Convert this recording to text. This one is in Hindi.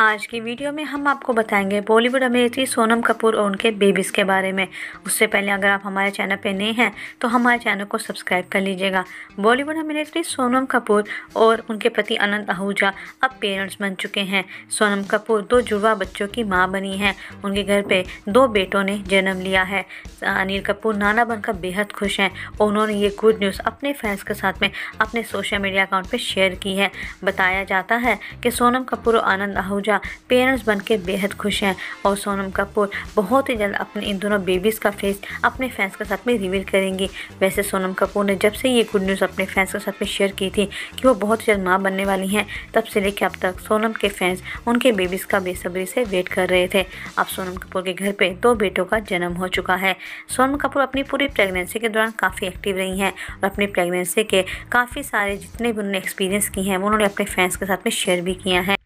आज की वीडियो में हम आपको बताएंगे बॉलीवुड अभिनेत्री सोनम कपूर और उनके बेबीज़ के बारे में उससे पहले अगर आप हमारे चैनल पर नए हैं तो हमारे चैनल को सब्सक्राइब कर लीजिएगा बॉलीवुड अभिनेत्री सोनम कपूर और उनके पति अनंत आहूजा अब पेरेंट्स बन चुके हैं सोनम कपूर दो जुड़वा बच्चों की माँ बनी हैं उनके घर पर दो बेटों ने जन्म लिया है अनिल कपूर नाना बनकर बेहद खुश हैं उन्होंने ये गुड न्यूज़ अपने फैंस के साथ में अपने सोशल मीडिया अकाउंट पर शेयर की है बताया जाता है कि सोनम कपूर और आनंद आहूजा पूजा पेरेंट्स बन के बेहद खुश हैं और सोनम कपूर बहुत ही जल्द अपने इन दोनों बेबीज़ का फेस अपने फैंस के साथ में रिवील करेंगी वैसे सोनम कपूर ने जब से ये गुड न्यूज़ अपने फैंस के साथ में शेयर की थी कि वो बहुत जल्द माँ बनने वाली हैं तब से लेकर अब तक सोनम के फैंस उनके बेबीज़ का बेसब्री से वेट कर रहे थे अब सोनम कपूर के घर पर दो बेटों का जन्म हो चुका है सोनम कपूर अपनी पूरी प्रेगनेंसी के दौरान काफ़ी एक्टिव रही हैं और अपनी प्रेगनेंसी के काफ़ी सारे जितने भी उन्होंने एक्सपीरियंस किए हैं वो उन्होंने अपने फैंस के साथ में शेयर भी किया है